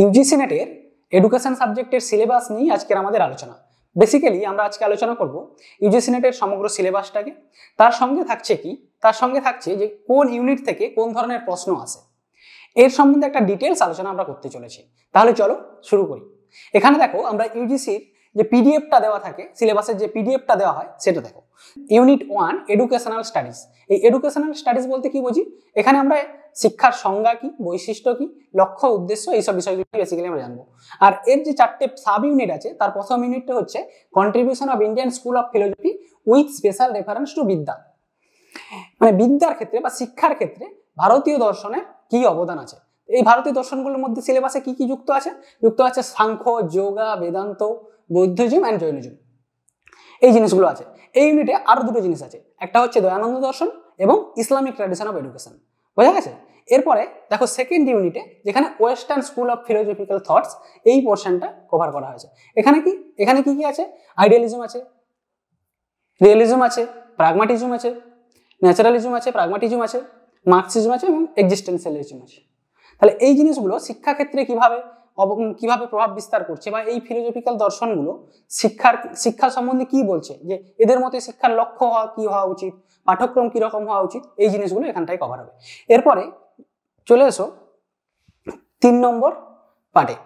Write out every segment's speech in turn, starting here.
UGC নেটের education সাবজেক্টের syllabus নিয়ে আজকের আমাদের আলোচনা বেসিক্যালি আমরা আজকে আলোচনা করব ইউজিসি নেটের সমগ্র সিলেবাসটাকে তার সঙ্গে থাকছে কি তার সঙ্গে থাকছে যে কোন ইউনিট থেকে কোন ধরনের প্রশ্ন আসে এর সম্বন্ধে একটা ডিটেলস আলোচনা আমরা করতে চলেছি তাহলে চলো শুরু করি এখানে দেখো আমরা ইউজিসির যে পিডিএফটা দেওয়া থাকে সিলেবাসের যে পিডিএফটা দেওয়া হয় সেটা দেখো ইউনিট ওয়ান এডুকেশনাল স্টাডিজ এই এডুকেশনাল স্টাডিজ বলতে কি বুঝি এখানে আমরা শিক্ষার সংজ্ঞা কি বৈশিষ্ট্য কি লক্ষ্য উদ্দেশ্য এইসব বিষয়গুলি বেসিক্যালি আমরা জানবো আর এর যে চারটে সাব ইউনিট আছে তার প্রথম ইউনিটটা হচ্ছে contribution of Indian school of philosophy with special reference to বিদ্যা মানে বিদ্যার ক্ষেত্রে বা শিক্ষার ক্ষেত্রে ভারতীয় দর্শনের কি অবদান আছে এই ভারতীয় দর্শনগুলোর মধ্যে সিলেবাসে কি কি যুক্ত আছে যুক্ত আছে সাংখ্য যোগা বেদান্ত জিম অ্যান্ড জিম এই জিনিসগুলো আছে এই ইউনিটে আরও দুটো জিনিস আছে একটা হচ্ছে দয়ানন্দ দর্শন এবং ইসলামিক ট্র্যাডিশন অফ এডুকেশন বোঝা গেছে এরপরে দেখো সেকেন্ড ইউনিটে যেখানে western school of philosophical thoughts এই পোর্শনটা কভার করা হয়েছে এখানে কি এখানে কি কি আছে আইডিয়ালিজম আছে রিয়েলিজম আছে প্রাগমাটিজম আছে ন্যাচারালিজম আছে প্রাগমাটিজম আছে মার্কসিজম আছে এবং এক্সিস্টেন্সিয়ালিজম আছে তাহলে এই জিনিসগুলো শিক্ষাক্ষেত্রে কীভাবে কিভাবে প্রভাব বিস্তার করছে বা এই ফিলোজফিক্যাল দর্শনগুলো শিক্ষার শিক্ষা সম্বন্ধে কি বলছে যে এদের মতে শিক্ষার লক্ষ্য হওয়া কি হওয়া উচিত পাঠ্যক্রম কীরকম হওয়া উচিত এই জিনিসগুলো এখানটায় কভার হবে এরপরে চলে এসো তিন নম্বর পার্টে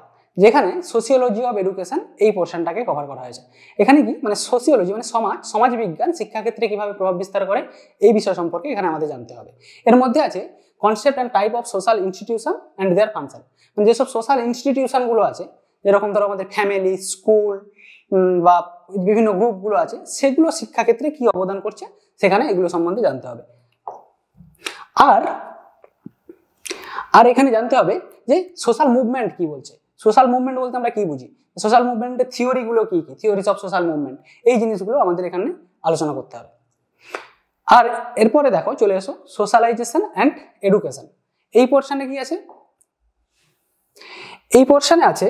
যেখানে সোসিওলজি অফ এডুকেশন এই পোর্শনটাকে কভার করা হয়েছে এখানে কি মানে সোসিওলজি মানে সমাজ সমাজ বিজ্ঞান শিক্ষাক্ষেত্রে কীভাবে প্রভাব বিস্তার করে এই বিষয় সম্পর্কে এখানে আমাদের জানতে হবে এর মধ্যে আছে concept and type of social institution and their function মানে যেসব সোশ্যাল ইনস্টিটিউশনগুলো আছে যেরকম ধরো আমাদের ফ্যামিলি স্কুল বা বিভিন্ন গ্রুপগুলো আছে সেগুলো শিক্ষাক্ষেত্রে কি অবদান করছে সেখানে এগুলো সম্বন্ধে জানতে হবে আর আর এখানে জানতে হবে যে সোশ্যাল মুভমেন্ট কি বলছে সোশ্যাল মুভমেন্ট বলতে আমরা কি বুঝি সোশ্যাল মুভমেন্টের থিওরিগুলো কি কি থিওরিস অফ সোশ্যাল মুভমেন্ট এই জিনিসগুলো আমাদের এখানে আলোচনা করতে হবে আর এরপরে দেখো চলে এসো সোশ্যালাইজেশন অ্যান্ড এডুকেশন এই পোর্শনে কি আছে এই পোর্শনে আছে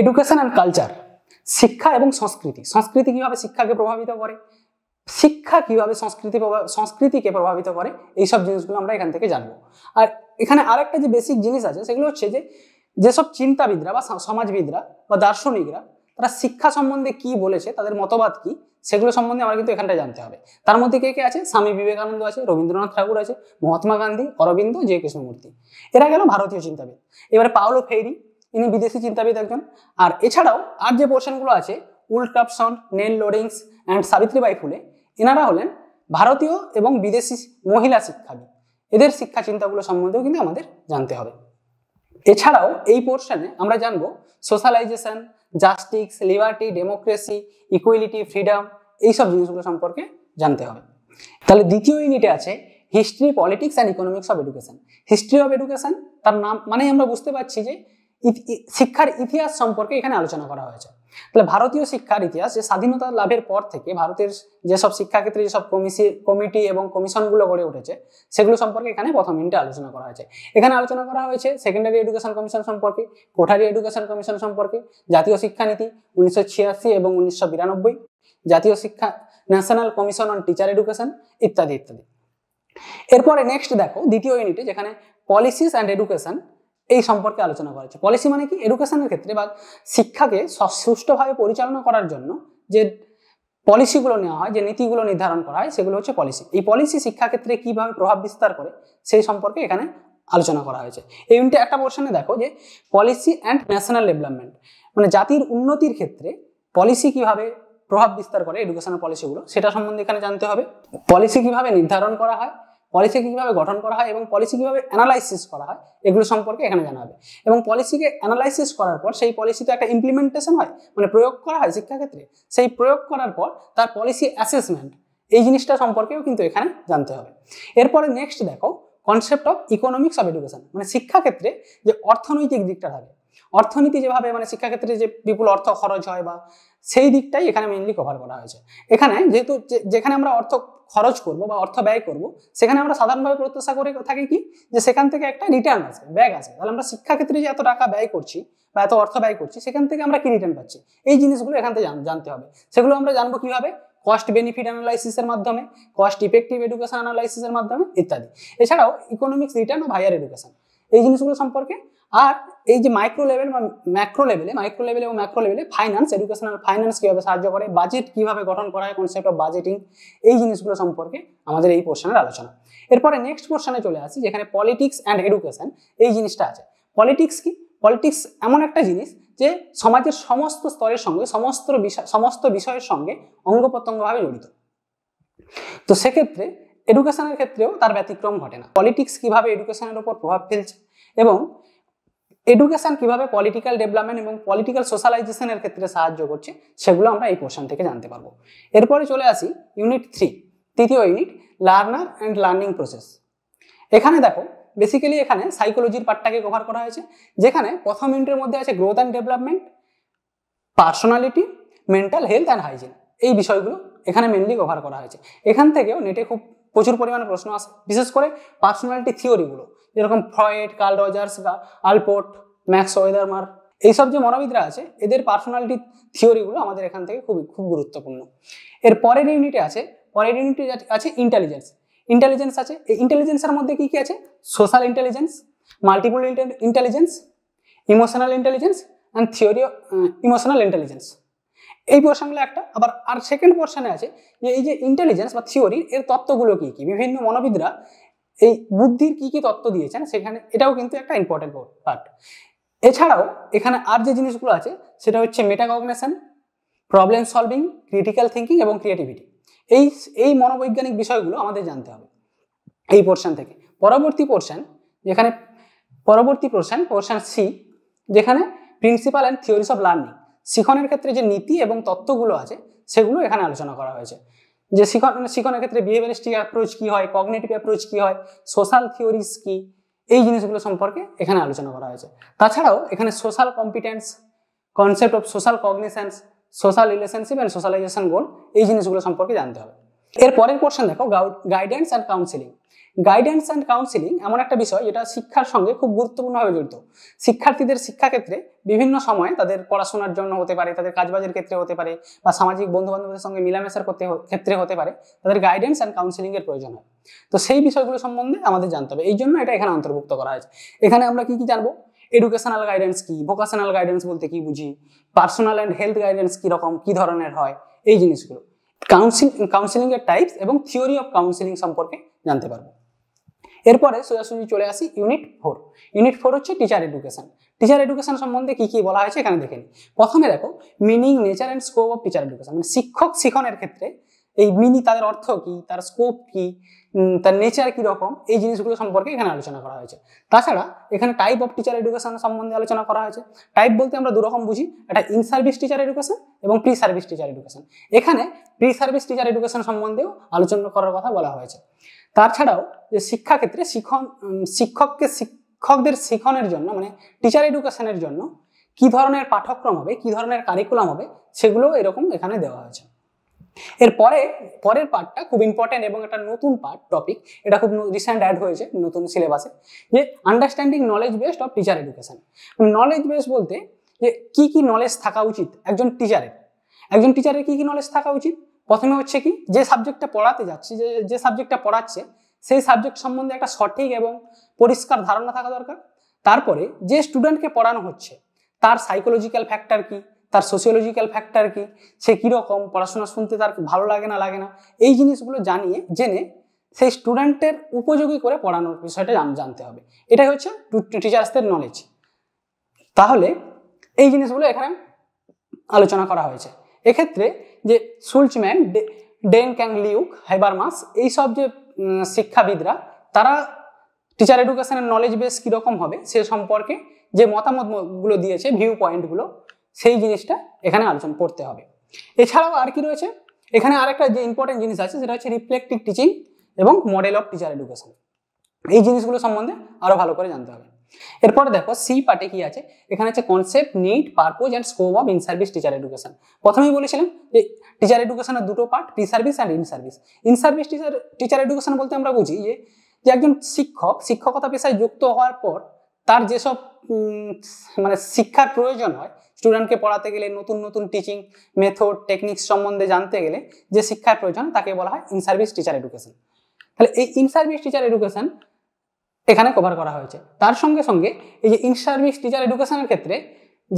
এডুকেশন অ্যান্ড কালচার শিক্ষা এবং সংস্কৃতি সংস্কৃতি কীভাবে শিক্ষাকে প্রভাবিত করে শিক্ষা কীভাবে সংস্কৃতি সংস্কৃতিকে প্রভাবিত করে এইসব জিনিসগুলো আমরা এখান থেকে জানবো আর এখানে আরেকটা যে বেসিক জিনিস আছে সেগুলো হচ্ছে যে যেসব চিন্তাবিদরা বা সমাজবিদরা বা দার্শনিকরা তারা শিক্ষা সম্বন্ধে কি বলেছে তাদের মতবাদ কি সেগুলো সম্বন্ধে আমরা কিন্তু এখানটায় জানতে হবে তার মধ্যে কে কে আছে স্বামী বিবেকানন্দ আছে রবীন্দ্রনাথ ঠাকুর আছে মহাত্মা গান্ধী অরবিন্দ জে কৃষ্ণমূর্তি এরা গেল ভারতীয় চিন্তাবিদ এবারে পাওলো ফেরি ইনি বিদেশি চিন্তাবিদ একজন আর এছাড়াও আর যে পোর্শনগুলো আছে উল্টকাপসন Nel Noddings and Savitribai Phule এনারা হলেন ভারতীয় এবং বিদেশি মহিলা শিক্ষাবিদ এদের শিক্ষা চিন্তাগুলো সম্বন্ধেও কিন্তু আমাদের জানতে হবে এছাড়াও এই পোর্শনে আমরা জানবো socialisation justice liberty democracy equality freedom এইসব জিনিসগুলো সম্পর্কে জানতে হবে তাহলে দ্বিতীয় ইউনিটে আছে history politics and economics of education history of education তার নাম মানেই আমরা বুঝতে পারছি যে শিক্ষার ইতিহাস সম্পর্কে এখানে আলোচনা করা হয়েছে তাহলে ভারতীয় শিক্ষার ইতিহাস যে স্বাধীনতা লাভের পর থেকে ভারতের যেসব শিক্ষাক্ষেত্রে যেসব কমিশি কমিটি এবং কমিশনগুলো গড়ে উঠেছে সেগুলো সম্পর্কে এখানে প্রথম মিনিটে আলোচনা করা হয়েছে এখানে আলোচনা করা হয়েছে সেকেন্ডারি এডুকেশন কমিশন সম্পর্কে কোঠারি এডুকেশন কমিশন সম্পর্কে জাতীয় শিক্ষানীতি উনিশশো এবং উনিশশো জাতীয় শিক্ষা national commission on teacher education ইত্যাদি ইত্যাদি এরপরে নেক্সট দেখো দ্বিতীয় ইউনিটে যেখানে পলিসিস অ্যান্ড এডুকেশন এই সম্পর্কে আলোচনা করা হচ্ছে পলিসি মানে কি এডুকেশনের ক্ষেত্রে বা শিক্ষাকে সুষ্ঠুভাবে পরিচালনা করার জন্য যে পলিসিগুলো নেওয়া হয় যে নীতিগুলো নির্ধারণ করা হয় সেগুলো হচ্ছে পলিসি এই পলিসি শিক্ষাক্ষেত্রে কীভাবে প্রভাব বিস্তার করে সেই সম্পর্কে এখানে আলোচনা করা হয়েছে এই ইউনিটে একটা পোর্শনে দেখো যে পলিসি অ্যান্ড ন্যাশনাল ডেভেলপমেন্ট মানে জাতির উন্নতির ক্ষেত্রে পলিসি কিভাবে প্রভাব বিস্তার করে এডুকেশনাল পলিসিগুলো সেটা সম্বন্ধে এখানে জানতে হবে পলিসি কিভাবে নির্ধারণ করা হয় পলিসি কীভাবে গঠন করা হয় এবং পলিসি কীভাবে অ্যানালাইসিস করা হয় এগুলো সম্পর্কে এখানে জানা হবে এবং পলিসিকে অ্যানালাইসিস করার পর সেই পলিসি তো একটা ইমপ্লিমেন্টেশন হয় মানে প্রয়োগ করা হয় শিক্ষাক্ষেত্রে সেই প্রয়োগ করার পর তার পলিসি অ্যাসেসমেন্ট এই জিনিসটা সম্পর্কেও কিন্তু এখানে জানতে হবে এরপরে নেক্সট দেখো concept of economics of education মানে শিক্ষাক্ষেত্রে যে অর্থনৈতিক দিকটা থাকে অর্থনীতি যেভাবে মানে শিক্ষাক্ষেত্রে যে বিপুল অর্থ খরচ হয় বা সেই দিকটাই এখানে মেনলি কভার করা হয়েছে এখানে যেহেতু যেখানে আমরা অর্থ খরচ করব বা অর্থ ব্যয় করব সেখানে আমরা সাধারণভাবে প্রত্যাশা করে থাকি কি যে সেখান থেকে একটা রিটার্ন আসবে ব্যাগ আসবে তাহলে আমরা শিক্ষাক্ষেত্রে যে এত টাকা ব্যয় করছি বা এত অর্থ ব্যয় করছি সেখান থেকে আমরা কি রিটার্ন পাচ্ছি এই জিনিসগুলো এখান থেকে জানতে হবে সেগুলো আমরা জানবো কিভাবে কস্ট বেনিফিট অ্যানালাইসিসের মাধ্যমে কস্ট ইফেক্টিভ এডুকেশন অ্যানালাইসিসের মাধ্যমে ইত্যাদি এছাড়াও ইকোনমিক্স রিটার্ন ও হায়ার এডুকেশন এই জিনিসগুলো সম্পর্কে আর এই যে মাইক্রো লেভেল বা ম্যাক্রো লেভেলে মাইক্রো লেভেল এবং ম্যাক্রো লেভেলে ফাইন্যান্স এডুকেশনাল ফাইন্যান্স কীভাবে সাহায্য করে বাজেট কীভাবে গঠন করা হয় কনসেপ্ট অফ বাজেটিং এই জিনিসগুলো সম্পর্কে আমাদের এই পোর্শনের আলোচনা এরপরে নেক্সট পোর্শনে চলে আসি যেখানে পলিটিক্স অ্যান্ড এডুকেশন এই জিনিসটা আছে পলিটিক্স কি পলিটিক্স এমন একটা জিনিস যে সমাজের সমস্ত স্তরের সঙ্গে সমস্ত বিষয় সমস্ত বিষয়ের সঙ্গে অঙ্গ জড়িত তো সেক্ষেত্রে এডুকেশনের ক্ষেত্রেও তার ব্যতিক্রম ঘটে না পলিটিক্স কিভাবে এডুকেশনের ওপর প্রভাব ফেলছে এবং এডুকেশন কিভাবে পলিটিক্যাল ডেভেলপমেন্ট এবং পলিটিক্যাল সোশ্যালাইজেশনের ক্ষেত্রে সাহায্য করছে সেগুলো আমরা এই পোর্শন থেকে জানতে পারবো এরপরে চলে আসি ইউনিট থ্রি তৃতীয় unit learner and learning process এখানে দেখো বেসিক্যালি এখানে সাইকোলজির পার্টটাকে কভার করা হয়েছে যেখানে প্রথম ইউনিটের মধ্যে আছে growth and development personality mental health and hygiene এই বিষয়গুলো এখানে মেনলি কভার করা হয়েছে এখান থেকেও নেটে খুব প্রচুর পরিমাণে প্রশ্ন আসে বিশেষ করে পার্সোনালিটি থিওরিগুলো যেরকম ফ্রয়েড কার্ল রজার্স বা আলপোর্ট ম্যাক্স ওয়েদারমার এইসব যে মনোবিদরা আছে এদের পার্সোনালিটি থিওরিগুলো আমাদের এখান থেকে খুবই খুব গুরুত্বপূর্ণ এর পরের ইউনিটে আছে পরের ইউনিটে আছে ইন্টেলিজেন্স ইন্টেলিজেন্স আছে এই ইন্টেলিজেন্সের মধ্যে কী কী আছে social intelligence multiple intelligence emotional intelligence and theory emotional intelligence এই পোর্শনগুলো একটা আবার আর সেকেন্ড পোর্শনে আছে যে এই যে ইন্টেলিজেন্স বা থিওরি এর তত্ত্বগুলো কী কী বিভিন্ন মনোবিদরা এই বুদ্ধির কী কী তত্ত্ব দিয়েছেন সেখানে এটাও কিন্তু একটা ইম্পর্টেন্ট পার্ট এছাড়াও এখানে আর যে জিনিসগুলো আছে সেটা হচ্ছে metacognition problem solving critical thinking এবং ক্রিয়েটিভিটি এই এই মনোবৈজ্ঞানিক বিষয়গুলো আমাদের জানতে হবে এই পোর্শন থেকে পরবর্তী পোর্শন যেখানে পরবর্তী পোর্শন পোর্শন সি যেখানে principle and theories of learning শিখনের ক্ষেত্রে যে নীতি এবং তত্ত্বগুলো আছে সেগুলো এখানে আলোচনা করা হয়েছে যে শিখন শিখনের ক্ষেত্রে বিহেভিয়ারিস্টিক অ্যাপ্রোচ কী হয় কগনেটিভ অ্যাপ্রোচ কী হয় সোশ্যাল থিওরিস কী এই জিনিসগুলো সম্পর্কে এখানে আলোচনা করা হয়েছে তাছাড়াও এখানে social competence concept of social cognisance social relationship and socialisation goal এই জিনিসগুলো সম্পর্কে জানতে হবে এর পরের পোর্শন দেখো guidance and counselling guidance and counselling এমন একটা বিষয় যেটা শিক্ষার সঙ্গে খুব গুরুত্বপূর্ণভাবে জড়িত শিক্ষার্থীদের শিক্ষাক্ষেত্রে বিভিন্ন সময়ে তাদের পড়াশোনার জন্য হতে পারে তাদের কাজবাজের ক্ষেত্রে হতে পারে বা সামাজিক বন্ধু বান্ধবদের সঙ্গে মিলামেশার করতে ক্ষেত্রে হতে পারে তাদের গাইডেন্স অ্যান্ড কাউন্সিলিংয়ের প্রয়োজন হয় তো সেই বিষয়গুলো সম্বন্ধে আমাদের জানতে হবে এই জন্য এটা এখানে অন্তর্ভুক্ত করা হয়েছে এখানে আমরা কি কি জানবো এডুকেশনাল গাইডেন্স কি ভোকেশনাল গাইডেন্স বলতে কি বুঝি পার্সোনাল অ্যান্ড হেলথ গাইডেন্স কীরকম কী ধরনের হয় এই জিনিসগুলো কাউন্সিলিং কাউন্সিলিংয়ের টাইপস এবং থিওরি অফ কাউন্সিলিং সম্পর্কে জানতে পারবো এরপরে সোজাসুজি চলে আসি ইউনিট ফোর ইউনিট ফোর হচ্ছে টিচার এডুকেশন টিচার এডুকেশন সম্বন্ধে কি কি বলা হয়েছে এখানে দেখে প্রথমে দেখো meaning nature and scope of teacher education মানে শিক্ষক শিখনের ক্ষেত্রে এই মিনি তাদের অর্থ কি তার স্কোপ কি তার নেচার কীরকম এই জিনিসগুলো সম্পর্কে এখানে আলোচনা করা হয়েছে তাছাড়া এখানে টাইপ অফ টিচার এডুকেশন সম্বন্ধে আলোচনা করা হয়েছে টাইপ বলতে আমরা দুরকম বুঝি একটা ইন সার্ভিস টিচার এডুকেশন এবং প্রি সার্ভিস টিচার এডুকেশন এখানে প্রি সার্ভিস টিচার এডুকেশন সম্বন্ধেও আলোচনা করার কথা বলা হয়েছে তাছাড়াও যে শিক্ষাক্ষেত্রে শিক্ষণ শিক্ষককে শিক্ষকদের শিখনের জন্য মানে টিচার এডুকেশনের জন্য কী ধরনের পাঠ্যক্রম হবে কী ধরনের কারিকুলাম হবে সেগুলোও এরকম এখানে দেওয়া হয়েছে এরপরে পরের পার্টটা খুব ইম্পর্টেন্ট এবং একটা নতুন পার্ট টপিক এটা খুব রিসেন্ট অ্যাড হয়েছে নতুন সিলেবাসে যে understanding knowledge based of teacher education knowledge base বলতে যে কি কি নলেজ থাকা উচিত একজন টিচারের একজন টিচারের কি কি নলেজ থাকা উচিত প্রথমে হচ্ছে কি যে সাবজেক্টটা পড়াতে যাচ্ছে যে যে সাবজেক্টটা পড়াচ্ছে সেই সাবজেক্ট সম্বন্ধে একটা সঠিক এবং পরিষ্কার ধারণা থাকা দরকার তারপরে যে স্টুডেন্টকে পড়ানো হচ্ছে তার সাইকোলজিক্যাল ফ্যাক্টর কী তার সোশিওলজিক্যাল ফ্যাক্টর কি সে কীরকম পড়াশোনা শুনতে তার ভালো লাগে না লাগে না এই জিনিসগুলো জানিয়ে জেনে সেই স্টুডেন্টের উপযোগী করে পড়ানোর বিষয়টা জানতে হবে এটাই হচ্ছে টিচার্সদের নলেজ তাহলে এই জিনিসগুলো এখানে আলোচনা করা হয়েছে এক্ষেত্রে যে সুলচম্যান ডেন ক্যাং লিউক হাইবারমাস এইসব যে শিক্ষাবিদরা তারা টিচার এডুকেশনের নলেজ বেস কীরকম হবে সে সম্পর্কে যে মতামতগুলো দিয়েছে ভিউ পয়েন্টগুলো সেই জিনিসটা এখানে আলোচনা করতে হবে এছাড়াও আর কি রয়েছে এখানে আরেকটা যে ইম্পর্টেন্ট জিনিস আছে সেটা হচ্ছে রিফ্লেক্টিভ টিচিং এবং মডেল অফ টিচার এডুকেশন এই জিনিসগুলো সম্বন্ধে আরও ভালো করে জানতে হবে এরপর দেখো সি পার্টে কি আছে এখানে আছে concept need purpose and scope of in service teacher education প্রথমেই বলেছিলাম যে টিচার এডুকেশনের দুটো part pre service and in service in service teacher teacher education বলতে আমরা বুঝি যে যে একজন শিক্ষক শিক্ষকতা পেশায় যুক্ত হওয়ার পর তার যেসব মানে শিক্ষার প্রয়োজন হয় স্টুডেন্টকে পড়াতে গেলে নতুন নতুন টিচিং মেথড টেকনিক্স সম্বন্ধে জানতে গেলে যে শিক্ষার প্রয়োজন তাকে বলা হয় ইনসার্ভিস টিচার এডুকেশন তাহলে এই ইনসার্ভিস টিচার এডুকেশন এখানে কভার করা হয়েছে তার সঙ্গে সঙ্গে এই যে ইনসার্ভিস টিচার এডুকেশনের ক্ষেত্রে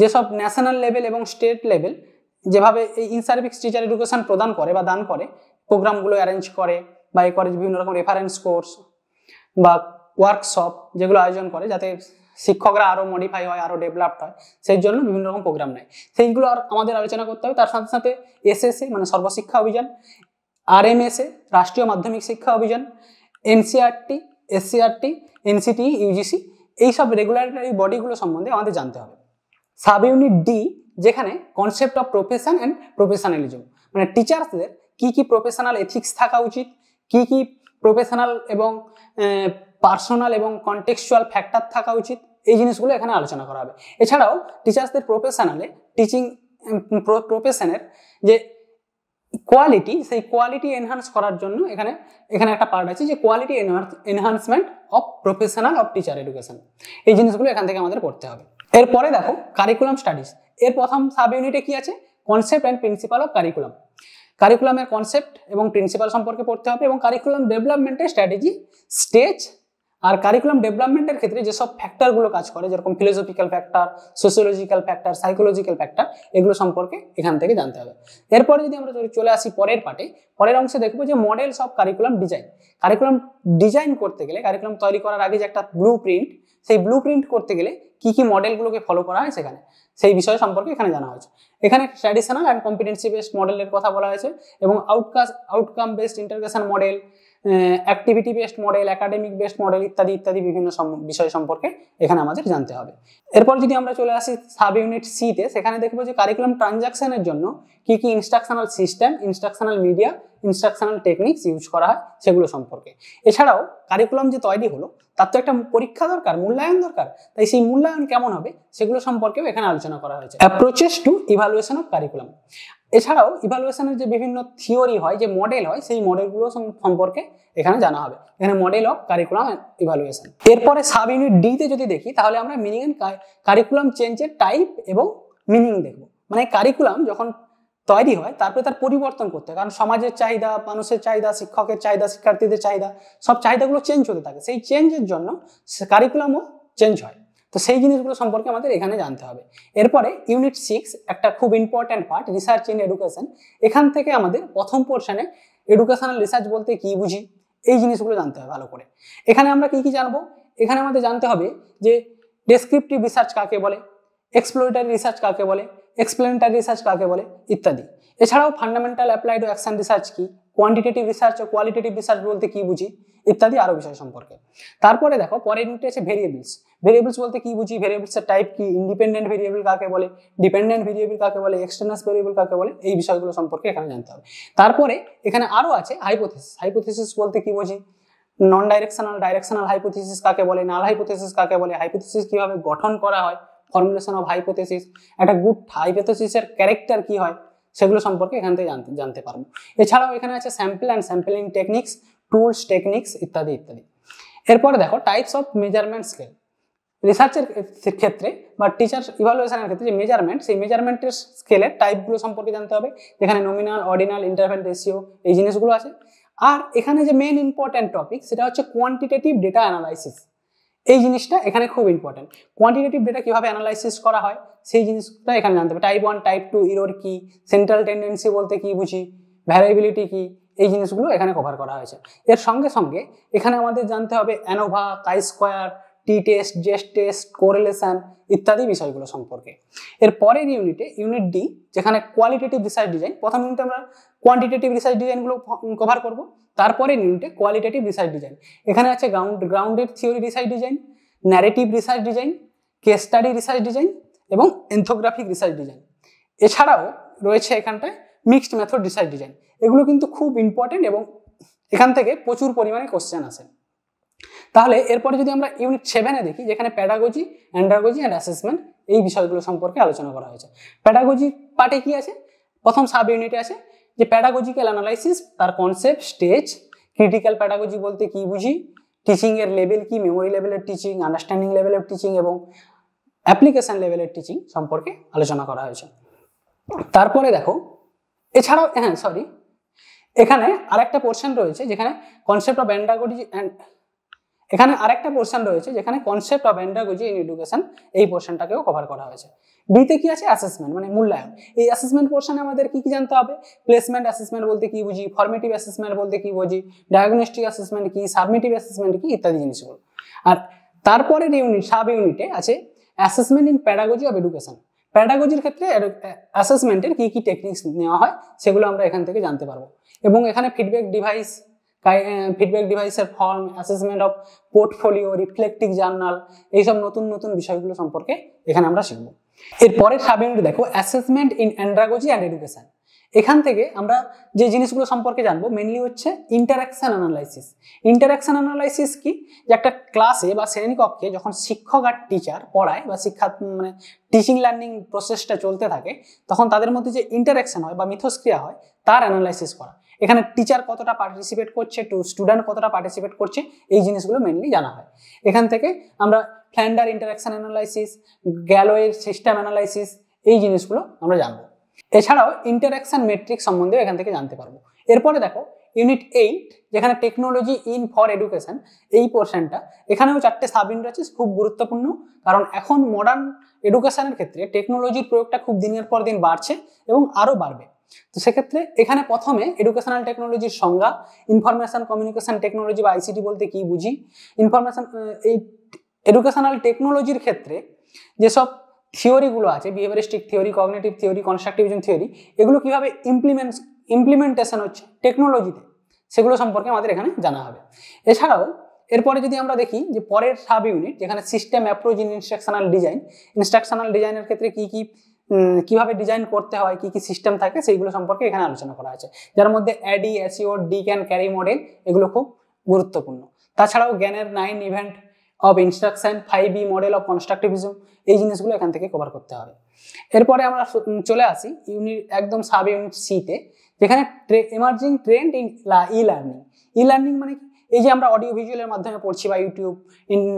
যেসব ন্যাশনাল লেভেল এবং স্টেট লেভেল যেভাবে এই ইনসার্ভিস টিচার এডুকেশন প্রদান করে বা দান করে প্রোগ্রামগুলো অ্যারেঞ্জ করে বা এ করে বিভিন্ন রকম রেফারেন্স কোর্স বা ওয়ার্কশপ যেগুলো আয়োজন করে যাতে শিক্ষকরা আরও মডিফাই হয় আরও ডেভেলপড হয় সেই জন্য বিভিন্ন রকম প্রোগ্রাম নেয় সেইগুলো আর আমাদের আলোচনা করতে হবে তার সাথে সাথে এসএসএ মানে সর্বশিক্ষা অভিযান আর রাষ্ট্রীয় Madhyamik Shiksha Abhiyan NCERT SCERT NCTE UGC এইসব রেগুলেটরি বডিগুলো সম্বন্ধে আমাদের জানতে হবে সাব ইউনিট ডি যেখানে concept of profession and professionalism মানে টিচার্সদের কী কী প্রফেশনাল এথিক্স থাকা উচিত কি কি প্রফেশনাল এবং পার্সোনাল এবং কন্টেক্সচুয়াল ফ্যাক্টর থাকা উচিত এই জিনিসগুলো এখানে আলোচনা করা হবে এছাড়াও টিচার্সদের প্রফেশনালে টিচিং প্রফেশনের যে কোয়ালিটি সেই কোয়ালিটি এনহান্স করার জন্য এখানে এখানে একটা পার্ট আছে যে quality enhancement of professional of teacher education এই জিনিসগুলো এখান থেকে আমাদের পড়তে হবে এরপরে দেখো কারিকুলাম স্টাডিজ এর প্রথম সাব ইউনিটে কী আছে concept and principle of curriculum কারিকুলামের কনসেপ্ট এবং প্রিন্সিপাল সম্পর্কে পড়তে হবে এবং কারিকুলাম ডেভেলপমেন্টের স্ট্র্যাটেজি স্টেজ আর কারিকুলাম ডেভেলপমেন্টের ক্ষেত্রে যেসব ফ্যাক্টরগুলো কাজ করে যেরকম philosophical factor sociological factor psychological factor এগুলো সম্পর্কে এখান থেকে জানতে হবে এরপরে যদি আমরা চলে আসি পরের পার্টে পরের অংশে দেখবো যে models of curriculum design curriculum design করতে গেলে কারিকুলাম তৈরি করার আগে যে একটা ব্লু প্রিন্ট সেই ব্লু প্রিন্ট করতে গেলে কি কি মডেলগুলোকে ফলো করা হয় সেখানে সেই বিষয় সম্পর্কে এখানে জানা হয়েছে এখানে ট্র্যাডিশনাল অ্যান্ড কম্পিটেন্সি বেসড মডেলের কথা বলা হয়েছে এবং আউটকাস outcome based integration model activity based model academic based model ইত্যাদি ইত্যাদি বিভিন্ন বিষয় সম্পর্কে এখানে আমাদের জানতে হবে এরপর যদি আমরা চলে আসি সাব ইউনিট সিতে সেখানে দেখব যে কারিকুলাম ট্রানজাকশানের জন্য কি কি instructional system instructional media instructional techniques use করা হয় সেগুলো সম্পর্কে এছাড়াও কারিকুলাম যে তৈরি হলো তার তো একটা পরীক্ষা দরকার মূল্যায়ন দরকার তাই সেই মূল্যায়ন কেমন হবে সেগুলো সম্পর্কেও এখানে আলোচনা করা হয়েছে approaches to evaluation of curriculum এছাড়াও ইভালুয়েশনের যে বিভিন্ন থিওরি হয় যে মডেল হয় সেই মডেলগুলো সম্পর্কে এখানে জানা হবে এখানে মডেল অফ কারিকুলাম ইভালুয়েশন এরপরে সাব ইউনিট ডিতে যদি দেখি তাহলে আমরা মিনিং অ্যান্ড কারিকুলাম চেঞ্জের টাইপ এবং মিনিং দেখব মানে কারিকুলাম যখন তৈরি হয় তারপরে তার পরিবর্তন করতে হয় কারণ সমাজের চাহিদা মানুষের চাহিদা শিক্ষকের চাহিদা শিক্ষার্থীদের চাহিদা সব চাহিদাগুলো চেঞ্জ হতে থাকে সেই চেঞ্জের জন্য কারিকুলামও চেঞ্জ হয় তো সেই জিনিসগুলো সম্পর্কে আমাদের এখানে জানতে হবে এরপরে ইউনিট সিক্স একটা খুব important part research in education এখান থেকে আমাদের প্রথম পোর্শনে এডুকেশনাল রিসার্চ বলতে কি বুঝি এই জিনিসগুলো জানতে হবে ভালো করে এখানে আমরা কি কি জানবো এখানে আমাদের জানতে হবে যে ডেসক্রিপটিভ রিসার্চ কাকে বলে এক্সপ্লোরেটারি রিসার্চ কাকে বলে এক্সপ্লেনেটারি রিসার্চ কাকে বলে ইত্যাদি এছাড়াও ফান্ডামেন্টাল অ্যাপ্লাইড ও অ্যাকশন রিসার্চ কি কোয়ান্টিটেটিভ রিসার্চ ও কোয়ালিটেটিভ রিসার্চ বলতে কি বুঝি ইত্যাদি আরও বিষয় সম্পর্কে তারপরে দেখো পরের ইউনিটে আছে ভেরিয়েবলস ভেরিয়েবলস বলতে কি বুঝি ভেরিয়েবলসের টাইপ কি ইন্ডিপেন্ডেন্ট ভেরিয়েবল কাকে বলে ডিপেন্ডেন্ট ভেরিয়েবল কাকে বলে এক্সটার্নাস ভেরিয়েবল কাকে বলে এই বিষয়গুলো সম্পর্কে এখানে জানতে হবে তারপরে এখানে আরও আছে হাইপোথিসিস হাইপোথিসিস বলতে কি বুঝি নন ডাইরেকশনাল ডাইরেকশনাল হাইপোথিসিস কাকে বলে নাল হাইপোথিসিস কাকে বলে হাইপোথিসিস কিভাবে গঠন করা হয় ফর্মুলেশন অফ হাইপোথিসিস একটা গুড হাইপোথিসিসের ক্যারেক্টার কি হয় সেগুলো সম্পর্কে এখান থেকে জানতে জানতে পারবো এছাড়াও এখানে আছে sample and sampling techniques tools techniques ইত্যাদি ইত্যাদি এরপর দেখো টাইপস অফ মেজারমেন্ট স্কেল রিসার্চের ক্ষেত্রে বা টিচার ইভালুয়েশনের ক্ষেত্রে যে মেজারমেন্ট সেই মেজারমেন্টের স্কেলের টাইপগুলো সম্পর্কে জানতে হবে এখানে নমিনাল অর্ডিনাল ইন্টারভেল রেশিও এই জিনিসগুলো আছে আর এখানে যে মেন ইম্পর্ট্যান্ট টপিক সেটা হচ্ছে কোয়ান্টিটেটিভ ডেটা অ্যানালাইসিস এই জিনিসটা এখানে খুব ইম্পর্ট্যান্ট কোয়ান্টিটেটিভ ডেটা কীভাবে অ্যানালাইসিস করা হয় সেই জিনিসটা এখানে জানতে হবে type one type two error কী সেন্ট্রাল টেন্ডেন্সি বলতে কী বুঝি ভ্যারিয়েবিলিটি কী এই জিনিসগুলো এখানে কভার করা হয়েছে এর সঙ্গে সঙ্গে এখানে আমাদের জানতে হবে ANOVA chi square t test z test correlation ইত্যাদি বিষয়গুলো সম্পর্কে এর পরের ইউনিটে ইউনিট ডি যেখানে কোয়ালিটেটিভ রিসার্চ ডিজাইন প্রথম ইউনিটে আমরা কোয়ান্টিটেটিভ রিসার্চ ডিজাইনগুলো কভার করব তারপরে ইউনিটে কোয়ালিটেটিভ রিসার্চ ডিজাইন এখানে আছে ground grounded theory research design narrative research design case study research design এবং এন্থোগ্রাফিক রিসার্চ ডিজাইন এছাড়াও রয়েছে এখানটায় মিক্সড মেথড রিসার্চ ডিজাইন এগুলো কিন্তু খুব ইম্পর্টেন্ট এবং এখান থেকে প্রচুর পরিমাণে কোশ্চেন আসে তাহলে এরপরে যদি আমরা ইউনিট সেভেনে দেখি যেখানে প্যাডাগোজি অ্যান্ডাগোজি অ্যান্ড অ্যাসেসমেন্ট এই বিষয়গুলো সম্পর্কে আলোচনা করা হয়েছে প্যাডাগোজি পার্টে কি আছে প্রথম সাব ইউনিটে আছে যে প্যাডাগোজিক্যাল অ্যানালাইসিস তার কনসেপ্ট স্টেজ ক্রিটিক্যাল প্যাডাগোজি বলতে কি বুঝি টিচিংয়ের লেভেল কি মেমোরি লেভেলের টিচিং আন্ডারস্ট্যান্ডিং লেভেলের টিচিং এবং অ্যাপ্লিকেশন লেভেলের টিচিং সম্পর্কে আলোচনা করা হয়েছে তারপরে দেখো এছাড়াও হ্যাঁ সরি এখানে আরেকটা পোর্শন রয়েছে যেখানে কনসেপ্ট অফ অ্যান্ডাগোজি অ্যান্ড এখানে আরেকটা পোর্শন রয়েছে যেখানে concept of andragogy in education এই পোর্শনটাকেও কভার করা হয়েছে বিতে কি আছে অ্যাসেসমেন্ট মানে মূল্যায়ন এই অ্যাসেসমেন্ট পোর্শনে আমাদের কি কি জানতে হবে প্লেসমেন্ট অ্যাসেসমেন্ট বলতে কি বুঝি ফর্মেটিভ অ্যাসেসমেন্ট বলতে কি বুঝি ডায়াগনস্টিক অ্যাসেসমেন্ট কি সাবমিটিভ অ্যাসেসমেন্ট কি ইত্যাদি জিনিসগুলো আর তারপরের ইউনিট সাব ইউনিটে আছে assessment in pedagogy of education প্যাডাগোজির ক্ষেত্রে অ্যাসেসমেন্টের কি কি টেকনিক্স নেওয়া হয় সেগুলো আমরা এখান থেকে জানতে পারবো এবং এখানে ফিডব্যাক ডিভাইস ফিডব্যাক ডিভাইসের form assessment of portfolio reflective journal এইসব নতুন নতুন বিষয়গুলো সম্পর্কে এখানে আমরা শিখব এরপরের সাবমিট দেখো assessment in andragogy and education এখান থেকে আমরা যে জিনিসগুলো সম্পর্কে জানবো মেনলি হচ্ছে ইন্টারাকশান অ্যানালাইসিস ইন্টারাকশান অ্যানালাইসিস কি যে একটা ক্লাসে বা শ্রেণীকক্ষে যখন শিক্ষক আর টিচার পড়ায় বা শিক্ষা মানে টিচিং লার্নিং প্রসেসটা চলতে থাকে তখন তাদের মধ্যে যে ইন্টারাকশান হয় বা মিথস্ক্রিয়া হয় তার অ্যানালাইসিস করা এখানে টিচার কতটা পার্টিসিপেট করছে টু স্টুডেন্ট কতটা পার্টিসিপেট করছে এই জিনিসগুলো মেনলি জানা হয় এখান থেকে আমরা ফ্ল্যান্ডার ইন্টারাকশান অ্যানালাইসিস গ্যালোয়ের সিস্টেম অ্যানালাইসিস এই জিনিসগুলো আমরা জানবো এছাড়াও ইন্টারাকশান মেট্রিক সম্বন্ধেও এখান থেকে জানতে পারবো এরপরে দেখো ইউনিট এইট যেখানে টেকনোলজি ইন ফর এডুকেশন এই পোর্শনটা এখানেও চারটে সাব ইউনিট আছে খুব গুরুত্বপূর্ণ কারণ এখন মডার্ন এডুকেশানের ক্ষেত্রে টেকনোলজির প্রয়োগটা খুব দিনের পর দিন বাড়ছে এবং আরও বাড়বে তো সেক্ষেত্রে এখানে প্রথমে এডুকেশনাল টেকনোলজির সংজ্ঞা ইনফরমেশন কমিউনিকেশন টেকনোলজি বা আইসিটি বলতে কি বুঝি ইনফরমেশন এই এডুকেশনাল টেকনোলজির ক্ষেত্রে যেসব থিওরিগুলো আছে behaviouristic theory cognitive theory constructivism theory এগুলো কীভাবে ইমপ্লিমেন্ট ইমপ্লিমেন্টেশন হচ্ছে টেকনোলজিতে সেগুলো সম্পর্কে আমাদের এখানে জানা হবে এছাড়াও এরপরে যদি আমরা দেখি যে পরের সাব ইউনিট যেখানে system approach in instructional design instructional ডিজাইনের ক্ষেত্রে কী কী কিভাবে ডিজাইন করতে হয় কি কি সিস্টেম থাকে সেইগুলো সম্পর্কে এখানে আলোচনা করা আছে যার মধ্যে অ্যাডি এসিও ডি ক্যান ক্যারি মডেল এগুলো খুব গুরুত্বপূর্ণ তাছাড়াও জ্ঞানের nine event of instruction five E model of constructivism এই জিনিসগুলো এখান থেকে কভার করতে হবে এরপরে আমরা চলে আসি ইউনিট একদম সাব ইউনিট সিতে যেখানে ট্রে emerging trend in e learning e learning মানে কি এই যে আমরা অডিও ভিজুয়ালের মাধ্যমে পড়ছি বা ইউটিউব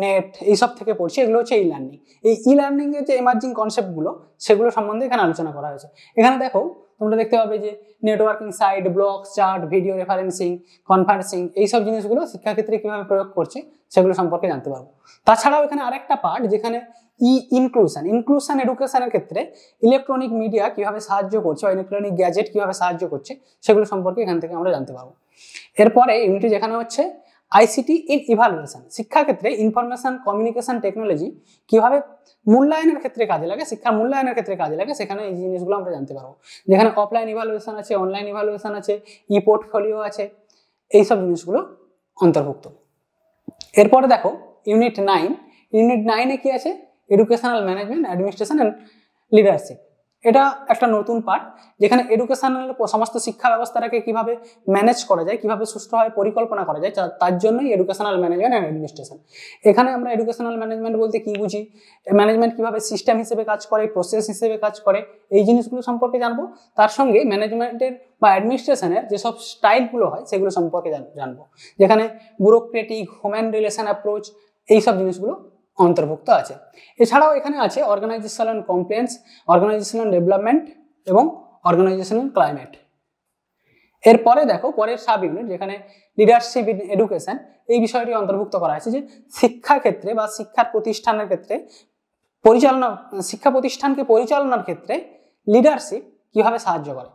নেট এইসব থেকে পড়ছি এগুলো হচ্ছে ই লার্নিং এই ই লার্নিংয়ের যে এমার্জিং কনসেপ্টগুলো সেগুলো সম্বন্ধে এখানে আলোচনা করা হয়েছে এখানে দেখো তোমরা দেখতে পাবে যে networking site blog chart video referencing conferencing এইসব জিনিসগুলো শিক্ষাক্ষেত্রে কীভাবে প্রয়োগ করছে সেগুলো সম্পর্কে জানতে পারবো তাছাড়াও এখানে আরেকটা পার্ট যেখানে ই ইনক্লুশন ইনক্লুশন এডুকেশনের ক্ষেত্রে ইলেকট্রনিক মিডিয়া কীভাবে সাহায্য করছে বা ইলেকট্রনিক গ্যাজেট কীভাবে সাহায্য করছে সেগুলো সম্পর্কে এখান থেকে আমরা জানতে পারবো এরপরে ইউনিটি যেখানে হচ্ছে আইসিটি ইন ইভালুয়েশন শিক্ষাক্ষেত্রে ইনফরমেশন কমিউনিকেশন টেকনোলজি কীভাবে মূল্যায়নের ক্ষেত্রে কাজে লাগে শিক্ষার মূল্যায়নের ক্ষেত্রে কাজে লাগে সেখানে এই জিনিসগুলো আমরা জানতে পারবো যেখানে অফলাইন ইভালুয়েশন আছে অনলাইন ইভালুয়েশন আছে ই পোর্টফোলিও আছে এইসব জিনিসগুলো অন্তর্ভুক্ত এরপরে দেখো ইউনিট নাইন ইউনিট নাইনে কি আছে educational management administration and leadership এটা একটা নতুন পার্ট যেখানে এডুকেশনাল সমস্ত শিক্ষা ব্যবস্থাটাকে কিভাবে ম্যানেজ করা যায় কিভাবে সুস্থভাবে পরিকল্পনা করা যায় তার জন্যই এডুকেশনাল ম্যানেজমেন্ট অ্যান্ড অ্যাডমিনিস্ট্রেশন এখানে আমরা এডুকেশনাল ম্যানেজমেন্ট বলতে কি বুঝি ম্যানেজমেন্ট কিভাবে সিস্টেম হিসেবে কাজ করে প্রসেস হিসেবে কাজ করে এই জিনিসগুলো সম্পর্কে জানবো তার সঙ্গে ম্যানেজমেন্টের বা অ্যাডমিনিস্ট্রেশনের যেসব স্টাইলগুলো হয় সেগুলো সম্পর্কে জানবো যেখানে ব্যুরোক্রেটিক হোম্যান রিলেশন অ্যাপ্রোচ এইসব জিনিসগুলো অন্তর্ভুক্ত আছে এছাড়াও এখানে আছে অর্গানাইজেশনাল কমপ্লেন্স অর্গানাইজেশনাল ডেভেলপমেন্ট এবং অর্গানাইজেশনাল ক্লাইমেট এরপরে দেখো পরের সাব ইউনিট যেখানে লিডারশিপ ইন এডুকেশন এই বিষয়টি অন্তর্ভুক্ত করা আছে যে শিক্ষা ক্ষেত্রে বা শিক্ষার প্রতিষ্ঠানের ক্ষেত্রে পরিচালনা শিক্ষা প্রতিষ্ঠানকে পরিচালনার ক্ষেত্রে লিডারশিপ কিভাবে সাহায্য করে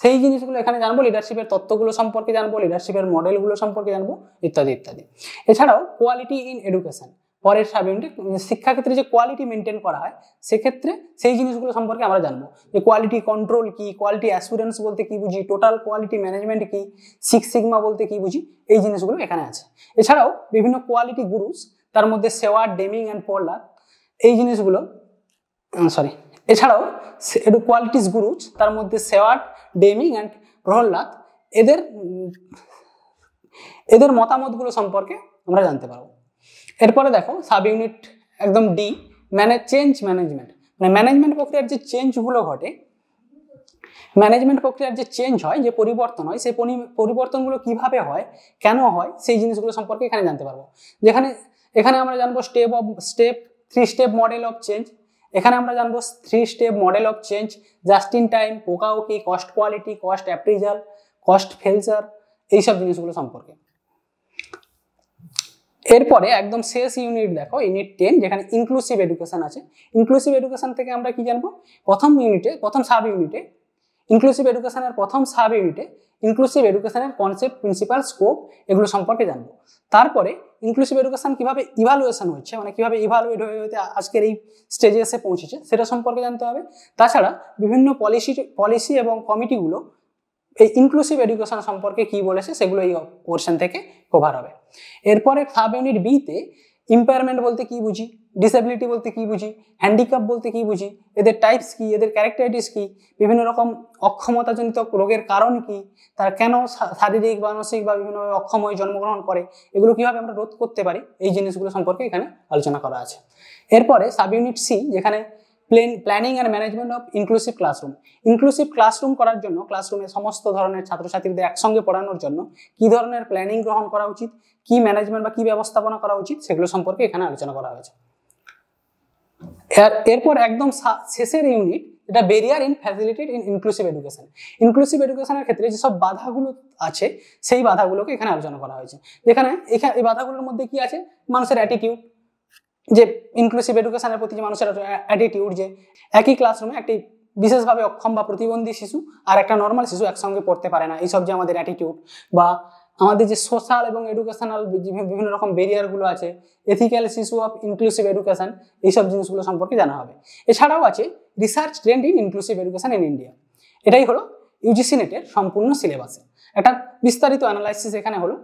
সেই জিনিসগুলো এখানে জানবো লিডারশিপের তত্ত্বগুলো সম্পর্কে জানবো লিডারশিপের মডেলগুলো সম্পর্কে জানবো ইত্যাদি ইত্যাদি এছাড়াও কোয়ালিটি ইন এডুকেশন পরের সাব ইউনিটে শিক্ষাক্ষেত্রে যে কোয়ালিটি মেনটেন করা হয় সেক্ষেত্রে সেই জিনিসগুলো সম্পর্কে আমরা জানবো যে কোয়ালিটি কন্ট্রোল কি কোয়ালিটি অ্যাসুরেন্স বলতে কি বুঝি টোটাল কোয়ালিটি ম্যানেজমেন্ট কি সিক্স সিগমা বলতে কি বুঝি এই জিনিসগুলো এখানে আছে এছাড়াও বিভিন্ন কোয়ালিটি গুরুস তার মধ্যে সেওয়ার ডেমিং অ্যান্ড পোর্লার এই জিনিসগুলো সরি এছাড়াও একটু কোয়ালিটিস গুরুজ তার মধ্যে সেওয়াট ডেমিং অ্যান্ড প্রহ্লাদ এদের এদের মতামতগুলো সম্পর্কে আমরা জানতে পারবো এরপরে দেখো সাব ইউনিট একদম ডি ম্যানে চেঞ্জ ম্যানেজমেন্ট মানে ম্যানেজমেন্ট প্রক্রিয়ার যে চেঞ্জগুলো ঘটে ম্যানেজমেন্ট প্রক্রিয়ার যে চেঞ্জ হয় যে পরিবর্তন হয় সেই পরিবর্তনগুলো কিভাবে হয় কেন হয় সেই জিনিসগুলো সম্পর্কে এখানে জানতে পারবো যেখানে এখানে আমরা জানবো step of step three step model of change এখানে আমরা জানবো three step model of change just in time poka yoke cost quality cost appraisal cost failure এইসব জিনিসগুলো সম্পর্কে এরপরে একদম শেষ ইউনিট দেখো ইউনিট টেন যেখানে ইনক্লুসিভ এডুকেশন আছে ইনক্লুসিভ এডুকেশন থেকে আমরা কি জানবো প্রথম ইউনিটে প্রথম সাব ইউনিটে ইনক্লুসিভ এডুকেশনের প্রথম সাব ইউনিটে ইনক্লুসিভ এডুকেশনের কনসেপ্ট প্রিন্সিপাল স্কোপ এগুলো সম্পর্কে জানবো তারপরে ইনক্লুসিভ এডুকেশন কীভাবে ইভালুয়েশন হচ্ছে মানে কীভাবে ইভালুয়েট হয়ে হতে আজকের এই স্টেজে এসে পৌঁছেছে সেটা সম্পর্কে জানতে হবে তাছাড়া বিভিন্ন পলিসি পলিসি এবং কমিটিগুলো এই ইনক্লুসিভ এডুকেশন সম্পর্কে কি বলেছে সেগুলো এই কোর্শন থেকে কভার হবে এরপরে সাব ইউনিট বিতে ইম্পায়ারমেন্ট বলতে কি বুঝি ডিসেবিলিটি বলতে কি বুঝি হ্যান্ডিক্যাপ বলতে কি বুঝি এদের টাইপস কি এদের ক্যারেক্টারিটিস কি বিভিন্ন রকম অক্ষমতাজনিত রোগের কারণ কি তারা কেন শারীরিক মানসিক বা বিভিন্নভাবে অক্ষম হয়ে জন্মগ্রহণ করে এগুলো কীভাবে আমরা রোধ করতে পারি এই জিনিসগুলো সম্পর্কে এখানে আলোচনা করা আছে এরপরে সাব ইউনিট সি যেখানে plan planning and management of inclusive classroom inclusive classroom করার জন্য ক্লাসরুমে সমস্ত ধরনের ছাত্রছাত্রীদের একসঙ্গে পড়ানোর জন্য কি ধরনের প্ল্যানিং গ্রহণ করা উচিত কি ম্যানেজমেন্ট বা কি ব্যবস্থাপনা করা উচিত সেগুলো সম্পর্কে এখানে আলোচনা করা হয়েছে এরপর একদম শেষের ইউনিট এটা barrier in facilitated in inclusive education ইনক্লুসিভ এডুকেশনের ক্ষেত্রে যেসব বাধাগুলো আছে সেই বাধাগুলোকে এখানে আলোচনা করা হয়েছে যেখানে এখানে এই বাধাগুলোর মধ্যে কি আছে মানুষের অ্যাটিটিউড যে ইনক্লুসিভ এডুকেশনের প্রতি যে মানুষের অ্যাটিটিউড যে একই ক্লাসরুমে একটি বিশেষভাবে অক্ষম বা প্রতিবন্ধী শিশু আর একটা নর্মাল শিশু একসঙ্গে পড়তে পারে না এইসব যে আমাদের অ্যাটিটিউড বা আমাদের যে সোশ্যাল এবং এডুকেশনাল বিভিন্ন রকম ব্যারিয়ারগুলো আছে এথিক্যাল শিশু অফ ইনক্লুসিভ এডুকেশন এইসব জিনিসগুলো সম্পর্কে জানা হবে এছাড়াও আছে research trend in inclusive education in India এটাই হলো ইউজিসি নেটের সম্পূর্ণ সিলেবাসে একটা বিস্তারিত অ্যানালাইসিস এখানে হলো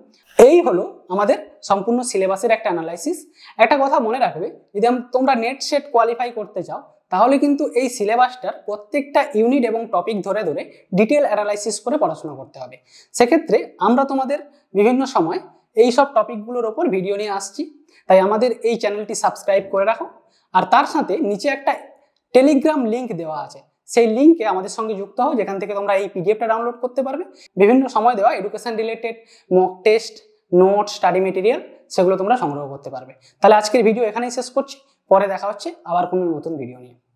এই হলো আমাদের সম্পূর্ণ সিলেবাসের একটা অ্যানালাইসিস একটা কথা মনে রাখবে যদি তোমরা নেট সেট কোয়ালিফাই করতে চাও তাহলে কিন্তু এই সিলেবাসটার প্রত্যেকটা ইউনিট এবং টপিক ধরে ধরে ডিটেল অ্যানালাইসিস করে পড়াশোনা করতে হবে সেক্ষেত্রে আমরা তোমাদের বিভিন্ন সময় এই সব টপিকগুলোর ওপর ভিডিও নিয়ে আসছি তাই আমাদের এই চ্যানেলটি সাবস্ক্রাইব করে রাখো আর তার সাথে নিচে একটা টেলিগ্রাম লিঙ্ক দেওয়া আছে সেই লিঙ্কে আমাদের সঙ্গে যুক্ত হও যেখান থেকে তোমরা এই পিডিএফটা ডাউনলোড করতে পারবে বিভিন্ন সময় দেওয়া education related mock test note study material সেগুলো তোমরা সংগ্রহ করতে পারবে তাহলে আজকের ভিডিও এখানেই শেষ করছি পরে দেখা হচ্ছে আবার কোনো নতুন ভিডিও নিয়ে